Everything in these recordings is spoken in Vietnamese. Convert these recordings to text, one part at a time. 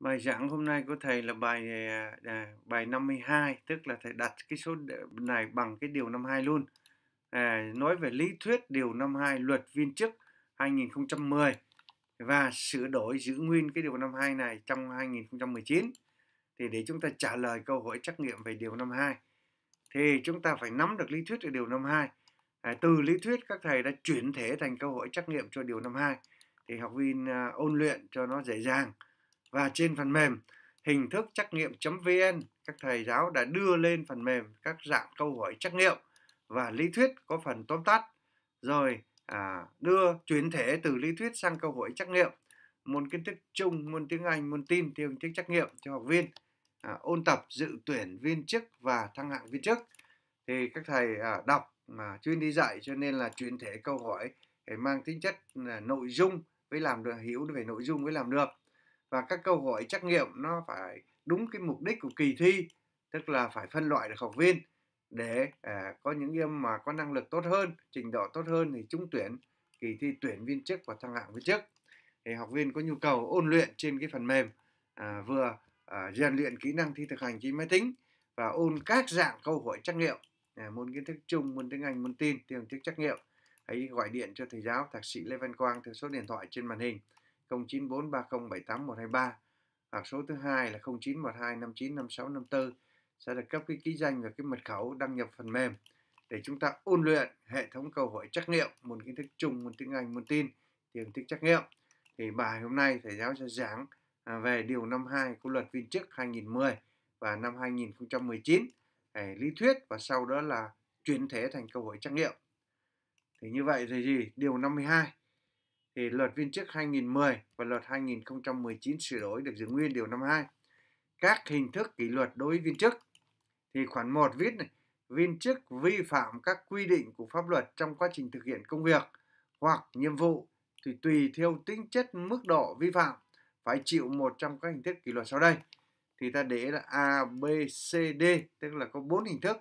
Bài giảng hôm nay của thầy là bài à, à bài 52, tức là thầy đặt cái số này bằng cái điều 52 luôn. À, nói về lý thuyết điều 52 luật viên chức 2010 và sửa đổi giữ nguyên cái điều 52 này trong 2019. Thì để chúng ta trả lời câu hỏi trắc nghiệm về điều 52 thì chúng ta phải nắm được lý thuyết ở điều 52. À, từ lý thuyết các thầy đã chuyển thể thành câu hỏi trắc nghiệm cho điều 52 thì học viên à, ôn luyện cho nó dễ dàng và trên phần mềm hình thức trắc nghiệm.vn các thầy giáo đã đưa lên phần mềm các dạng câu hỏi trắc nghiệm và lý thuyết có phần tóm tắt rồi à, đưa chuyển thể từ lý thuyết sang câu hỏi trắc nghiệm môn kiến thức chung môn tiếng Anh môn tin theo hình thức trắc nghiệm cho học viên à, ôn tập dự tuyển viên chức và thăng hạng viên chức thì các thầy à, đọc mà chuyên đi dạy cho nên là chuyển thể câu hỏi để mang tính chất là nội dung với làm được hiểu về nội dung với làm được và các câu hỏi trắc nghiệm nó phải đúng cái mục đích của kỳ thi tức là phải phân loại được học viên để à, có những em mà có năng lực tốt hơn trình độ tốt hơn thì trúng tuyển kỳ thi tuyển viên chức và thăng hạng viên chức thì học viên có nhu cầu ôn luyện trên cái phần mềm à, vừa à, rèn luyện kỹ năng thi thực hành trên máy tính và ôn các dạng câu hỏi trắc nghiệm à, môn kiến thức chung môn tiếng anh môn tin tiếng thức trắc nghiệm hãy gọi điện cho thầy giáo thạc sĩ lê văn quang theo số điện thoại trên màn hình 0943078123 hoặc số thứ hai là 0912595654 sẽ được cấp cái ký danh và cái mật khẩu đăng nhập phần mềm để chúng ta ôn luyện hệ thống câu hỏi trắc nghiệm môn kiến thức chung môn tiếng Anh môn tin tiếng hình thức trắc nghiệm thì bài hôm nay thầy giáo sẽ giảng à, về điều năm 2 của luật viên chức 2010 và năm 2019 để lý thuyết và sau đó là chuyển thể thành câu hỏi trắc nghiệm thì như vậy thì gì điều 52 thì luật viên chức 2010 và luật 2019 sửa đổi được giữ nguyên điều 52. Các hình thức kỷ luật đối với viên chức thì khoản 1 viết này, viên chức vi phạm các quy định của pháp luật trong quá trình thực hiện công việc hoặc nhiệm vụ thì tùy theo tính chất mức độ vi phạm phải chịu một trong các hình thức kỷ luật sau đây thì ta để là A, B, C, D tức là có bốn hình thức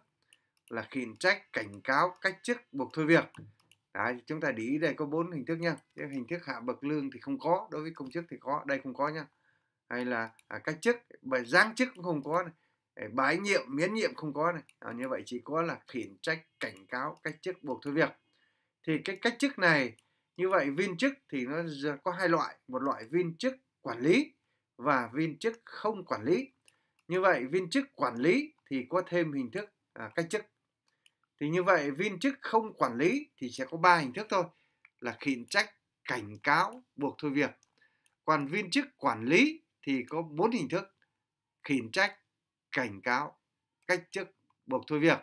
là khiển trách, cảnh cáo, cách chức, buộc thôi việc Đấy, chúng ta để ý đây có bốn hình thức nha hình thức hạ bậc lương thì không có đối với công chức thì có đây không có nha hay là à, cách chức bởi giáng chức cũng không có này bái nhiệm miễn nhiệm không có này à, như vậy chỉ có là khiển trách cảnh cáo cách chức buộc thôi việc thì cái cách chức này như vậy viên chức thì nó có hai loại một loại viên chức quản lý và viên chức không quản lý như vậy viên chức quản lý thì có thêm hình thức à, cách chức thì như vậy viên chức không quản lý thì sẽ có ba hình thức thôi là khiển trách cảnh cáo buộc thôi việc còn viên chức quản lý thì có bốn hình thức khiển trách cảnh cáo cách chức buộc thôi việc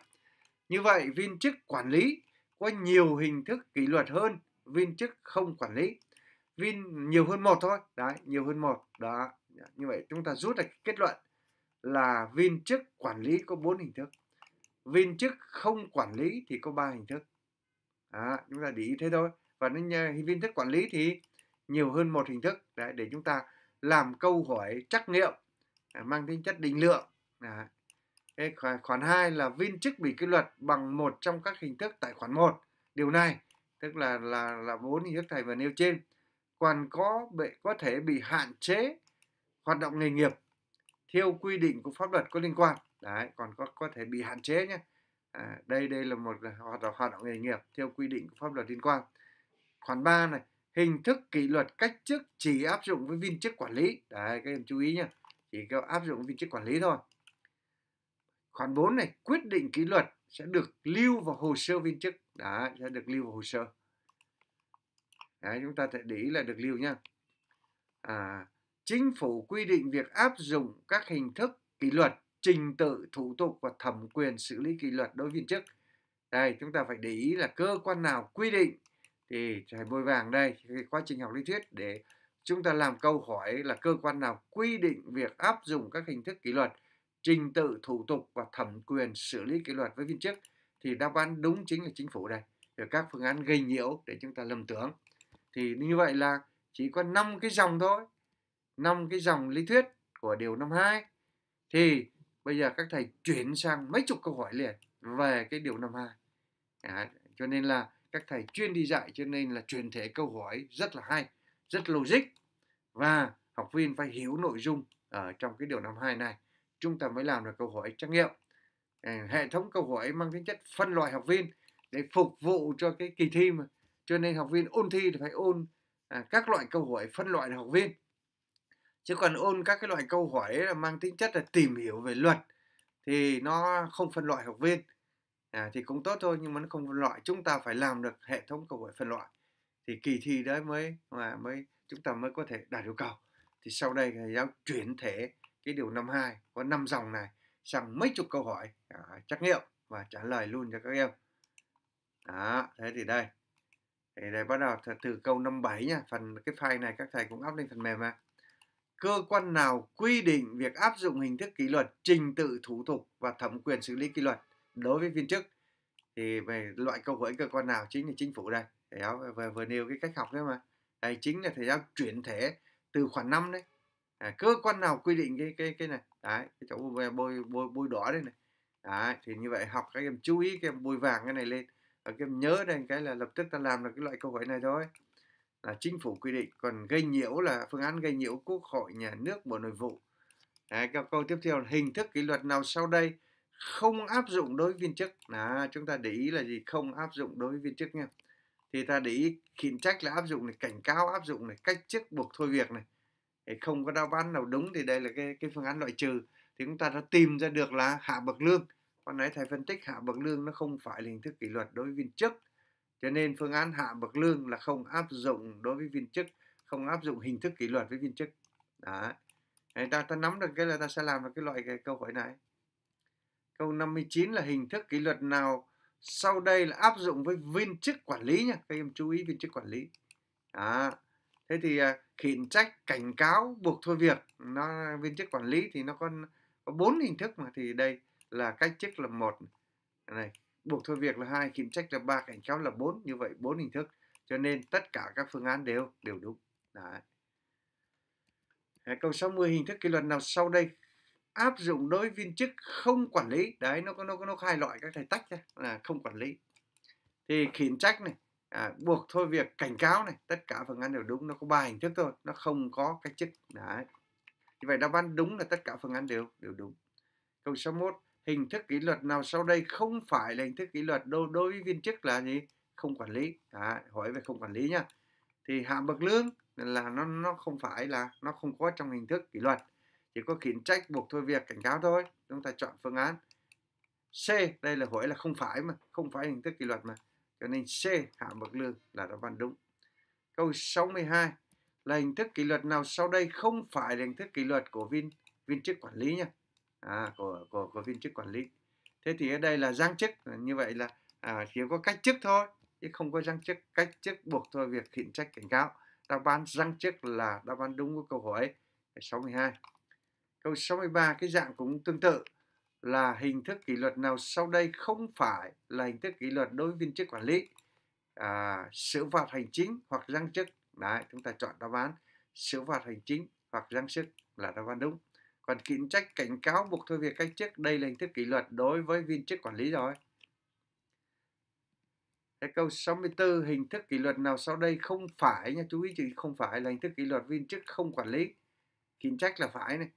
như vậy viên chức quản lý có nhiều hình thức kỷ luật hơn viên chức không quản lý viên nhiều hơn một thôi đấy nhiều hơn một đó như vậy chúng ta rút được kết luận là viên chức quản lý có bốn hình thức viên chức không quản lý thì có ba hình thức à, chúng ta để ý thế thôi và nên viên chức quản lý thì nhiều hơn một hình thức đấy, để chúng ta làm câu hỏi trắc nghiệm à, mang tính chất định lượng à, cái khoản 2 là viên chức bị kỷ luật bằng một trong các hình thức tại khoản 1 điều này tức là là là bốn hình thức thầy vừa nêu trên còn có bị có thể bị hạn chế hoạt động nghề nghiệp theo quy định của pháp luật có liên quan đấy còn có có thể bị hạn chế nhé à, đây đây là một hoạt động hoạt động nghề nghiệp theo quy định của pháp luật liên quan khoản 3 này hình thức kỷ luật cách chức chỉ áp dụng với viên chức quản lý đấy các em chú ý nhé chỉ có áp dụng với viên chức quản lý thôi khoản 4 này quyết định kỷ luật sẽ được lưu vào hồ sơ viên chức đã sẽ được lưu vào hồ sơ Đấy, chúng ta sẽ để ý là được lưu nhá à, chính phủ quy định việc áp dụng các hình thức kỷ luật trình tự thủ tục và thẩm quyền xử lý kỷ luật đối viên chức đây chúng ta phải để ý là cơ quan nào quy định thì thầy bôi vàng đây cái quá trình học lý thuyết để chúng ta làm câu hỏi là cơ quan nào quy định việc áp dụng các hình thức kỷ luật trình tự thủ tục và thẩm quyền xử lý kỷ luật với viên chức thì đáp án đúng chính là chính phủ đây rồi các phương án gây nhiễu để chúng ta lầm tưởng thì như vậy là chỉ có 5 cái dòng thôi 5 cái dòng lý thuyết của điều 52 thì bây giờ các thầy chuyển sang mấy chục câu hỏi liền về cái điều năm hai à, cho nên là các thầy chuyên đi dạy cho nên là truyền thể câu hỏi rất là hay rất logic và học viên phải hiểu nội dung ở trong cái điều năm hai này chúng ta mới làm được câu hỏi trắc nghiệm à, hệ thống câu hỏi mang tính chất phân loại học viên để phục vụ cho cái kỳ thi mà cho nên học viên ôn thi thì phải ôn à, các loại câu hỏi phân loại học viên chứ còn ôn các cái loại câu hỏi ấy là mang tính chất là tìm hiểu về luật thì nó không phân loại học viên à, thì cũng tốt thôi nhưng mà nó không phân loại chúng ta phải làm được hệ thống câu hỏi phân loại thì kỳ thi đấy mới mà mới chúng ta mới có thể đạt yêu cầu thì sau đây thầy giáo chuyển thể cái điều năm hai có năm dòng này sang mấy chục câu hỏi à, trắc nghiệm và trả lời luôn cho các em đó thế thì đây thì đây bắt đầu từ câu 57 nhá phần cái file này các thầy cũng up lên phần mềm mà cơ quan nào quy định việc áp dụng hình thức kỷ luật trình tự thủ tục và thẩm quyền xử lý kỷ luật đối với viên chức thì về loại câu hỏi cơ quan nào chính là chính phủ đây thầy giáo vừa, vừa nêu cái cách học đấy mà đây chính là thầy giáo chuyển thể từ khoản 5 đấy à, cơ quan nào quy định cái cái cái này đấy cái chỗ bôi bôi bôi, đỏ đây này đấy, thì như vậy học các em chú ý cái em bôi vàng cái này lên các em nhớ đây cái là lập tức ta làm được cái loại câu hỏi này thôi là chính phủ quy định còn gây nhiễu là phương án gây nhiễu quốc hội nhà nước bộ nội vụ Đấy, câu, câu tiếp theo hình thức kỷ luật nào sau đây không áp dụng đối với viên chức là chúng ta để ý là gì không áp dụng đối với viên chức nha thì ta để ý khiển trách là áp dụng này cảnh cáo áp dụng này cách chức buộc thôi việc này để không có đáp án nào đúng thì đây là cái cái phương án loại trừ thì chúng ta đã tìm ra được là hạ bậc lương Con nãy thầy phân tích hạ bậc lương nó không phải là hình thức kỷ luật đối với viên chức cho nên phương án hạ bậc lương là không áp dụng đối với viên chức không áp dụng hình thức kỷ luật với viên chức đó người ta ta nắm được cái là ta sẽ làm được cái loại cái câu hỏi này câu 59 là hình thức kỷ luật nào sau đây là áp dụng với viên chức quản lý nha các em chú ý viên chức quản lý đó. thế thì à, khiển trách cảnh cáo buộc thôi việc nó viên chức quản lý thì nó còn có bốn hình thức mà thì đây là cách chức là một này buộc thôi việc là hai khiển trách là ba cảnh cáo là bốn như vậy bốn hình thức cho nên tất cả các phương án đều đều đúng Đấy. câu 60 hình thức kỷ luật nào sau đây áp dụng đối viên chức không quản lý đấy nó có nó có nó hai loại các thầy tách ra là không quản lý thì khiển trách này à, buộc thôi việc cảnh cáo này tất cả phương án đều đúng nó có ba hình thức thôi nó không có cách chức đấy như vậy đáp án đúng là tất cả phương án đều đều đúng câu 61 hình thức kỷ luật nào sau đây không phải là hình thức kỷ luật đâu đối với viên chức là gì không quản lý à, hỏi về không quản lý nhá thì hạ bậc lương là nó nó không phải là nó không có trong hình thức kỷ luật chỉ có khiển trách buộc thôi việc cảnh cáo thôi chúng ta chọn phương án C đây là hỏi là không phải mà không phải hình thức kỷ luật mà cho nên C hạ bậc lương là đáp án đúng câu 62 là hình thức kỷ luật nào sau đây không phải là hình thức kỷ luật của viên viên chức quản lý nhá à, của, của, của viên chức quản lý thế thì ở đây là giang chức như vậy là à, chỉ có cách chức thôi chứ không có giang chức cách chức buộc thôi việc khiển trách cảnh cáo đáp án giang chức là đáp án đúng của câu hỏi 62 câu 63 cái dạng cũng tương tự là hình thức kỷ luật nào sau đây không phải là hình thức kỷ luật đối với viên chức quản lý à, xử phạt hành chính hoặc giáng chức đấy chúng ta chọn đáp án xử phạt hành chính hoặc giáng chức là đáp án đúng còn khiển trách cảnh cáo buộc thôi việc cách chức đây là hình thức kỷ luật đối với viên chức quản lý rồi cái câu 64 hình thức kỷ luật nào sau đây không phải nha chú ý chứ không phải là hình thức kỷ luật viên chức không quản lý khiển trách là phải này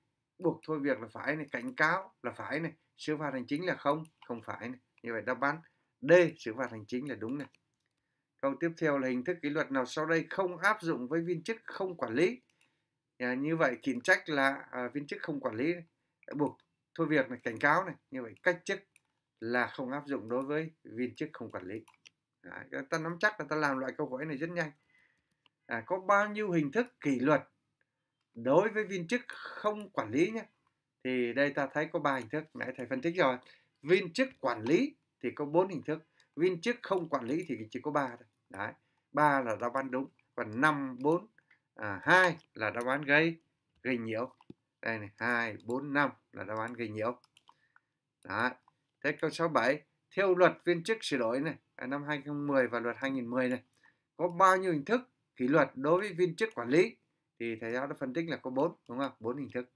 buộc thôi việc là phải này cảnh cáo là phải này xử phạt hành chính là không không phải này như vậy đáp án D xử phạt hành chính là đúng này câu tiếp theo là hình thức kỷ luật nào sau đây không áp dụng với viên chức không quản lý à, như vậy khiển trách là à, viên chức không quản lý này, buộc thôi việc này cảnh cáo này như vậy cách chức là không áp dụng đối với viên chức không quản lý à, ta nắm chắc là ta làm loại câu hỏi này rất nhanh à, có bao nhiêu hình thức kỷ luật đối với viên chức không quản lý nhé thì đây ta thấy có ba hình thức nãy thầy phân tích rồi viên chức quản lý thì có bốn hình thức viên chức không quản lý thì chỉ có ba thôi ba là đáp án đúng còn năm bốn à, 2 là đáp án gây gây nhiễu đây này 2 4 5 là đáp án gây nhiễu đó thế câu 67 theo luật viên chức sửa đổi này à, năm 2010 và luật 2010 này có bao nhiêu hình thức kỷ luật đối với viên chức quản lý thì thầy giáo đã phân tích là có 4 đúng không 4 hình thức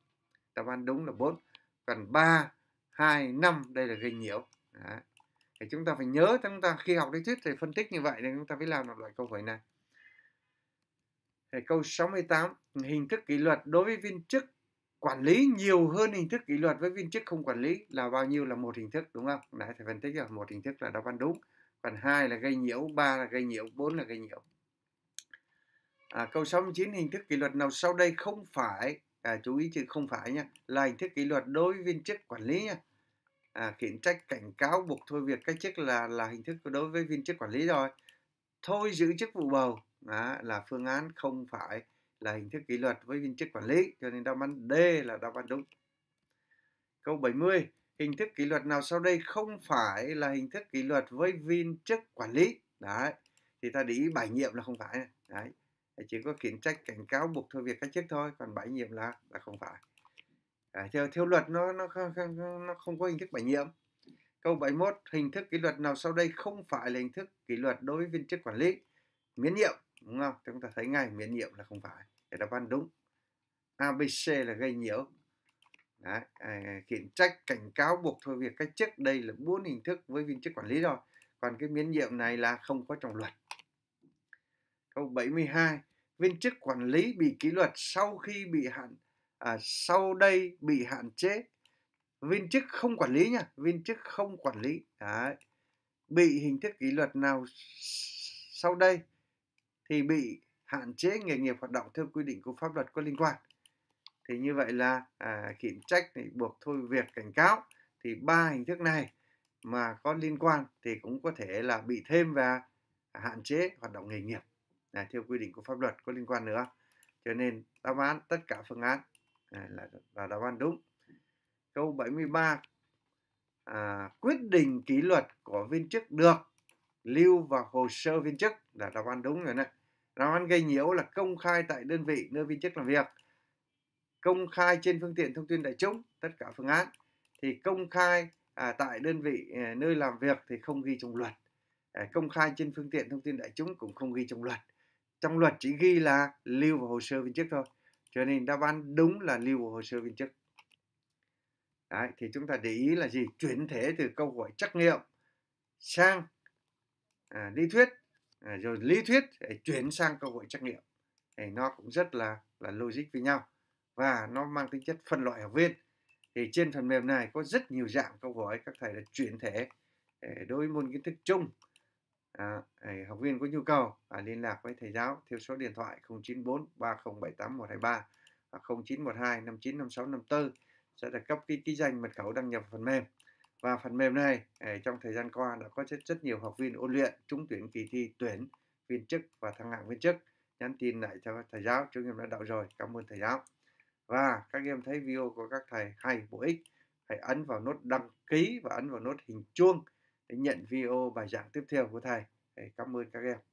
đáp án đúng là 4 còn 3 2 5 đây là gây nhiễu Đấy. thì chúng ta phải nhớ chúng ta khi học lý thuyết thì phân tích như vậy nên chúng ta mới làm được loại câu hỏi này câu 68 hình thức kỷ luật đối với viên chức quản lý nhiều hơn hình thức kỷ luật với viên chức không quản lý là bao nhiêu là một hình thức đúng không? Nãy thầy phân tích là một hình thức là đáp án đúng. phần hai là gây nhiễu, ba là gây nhiễu, bốn là gây nhiễu. À, câu 69 hình thức kỷ luật nào sau đây không phải à, chú ý chữ không phải nha là hình thức kỷ luật đối với viên chức quản lý nha à, khiển trách cảnh cáo buộc thôi việc cách chức là là hình thức đối với viên chức quản lý rồi thôi giữ chức vụ bầu đó, là phương án không phải là hình thức kỷ luật với viên chức quản lý cho nên đáp án D là đáp án đúng câu 70 hình thức kỷ luật nào sau đây không phải là hình thức kỷ luật với viên chức quản lý đấy thì ta để ý bãi nhiệm là không phải đấy chỉ có khiển trách cảnh cáo buộc thôi việc cách chức thôi còn bãi nhiệm là là không phải à, theo theo luật nó nó không, nó không có hình thức bãi nhiệm câu 71 hình thức kỷ luật nào sau đây không phải là hình thức kỷ luật đối với viên chức quản lý miễn nhiệm đúng không chúng ta thấy ngay miễn nhiệm là không phải để đáp án đúng abc là gây nhiễu Đấy, à, khiển trách cảnh cáo buộc thôi việc cách chức đây là bốn hình thức với viên chức quản lý rồi còn cái miễn nhiệm này là không có trong luật câu 72 viên chức quản lý bị kỷ luật sau khi bị hạn à, sau đây bị hạn chế viên chức không quản lý nha viên chức không quản lý Đấy. bị hình thức kỷ luật nào sau đây thì bị hạn chế nghề nghiệp hoạt động theo quy định của pháp luật có liên quan thì như vậy là à, khiển trách thì buộc thôi việc cảnh cáo thì ba hình thức này mà có liên quan thì cũng có thể là bị thêm và hạn chế hoạt động nghề nghiệp à, theo quy định của pháp luật có liên quan nữa cho nên đáp án tất cả phương án à, là, là đáp án đúng câu 73 à, quyết định kỷ luật của viên chức được lưu vào hồ sơ viên chức là đáp án đúng rồi này Đáp án gây nhiễu là công khai tại đơn vị nơi viên chức làm việc công khai trên phương tiện thông tin đại chúng tất cả phương án thì công khai à, tại đơn vị à, nơi làm việc thì không ghi trong luật à, công khai trên phương tiện thông tin đại chúng cũng không ghi trong luật trong luật chỉ ghi là lưu vào hồ sơ viên chức thôi cho nên đáp án đúng là lưu vào hồ sơ viên chức Đấy, thì chúng ta để ý là gì chuyển thể từ câu hỏi trắc nghiệm sang à, lý thuyết à, rồi lý thuyết để chuyển sang cơ hội trắc nghiệm thì nó cũng rất là là logic với nhau và nó mang tính chất phân loại học viên thì trên phần mềm này có rất nhiều dạng câu hỏi các thầy đã chuyển thể à, đối với môn kiến thức chung à, học viên có nhu cầu à, liên lạc với thầy giáo theo số điện thoại 094 3078 123 và 0912 595654 sẽ được cấp cái ký danh mật khẩu đăng nhập phần mềm và phần mềm này ờ, trong thời gian qua đã có rất rất nhiều học viên ôn luyện trúng tuyển kỳ thi tuyển viên chức và thăng hạng viên chức nhắn tin lại cho thầy giáo chúng em đã đọc rồi cảm ơn thầy giáo và các em thấy video của các thầy hay bổ ích hãy ấn vào nút đăng ký và ấn vào nút hình chuông để nhận video bài giảng tiếp theo của thầy ờ, cảm ơn các em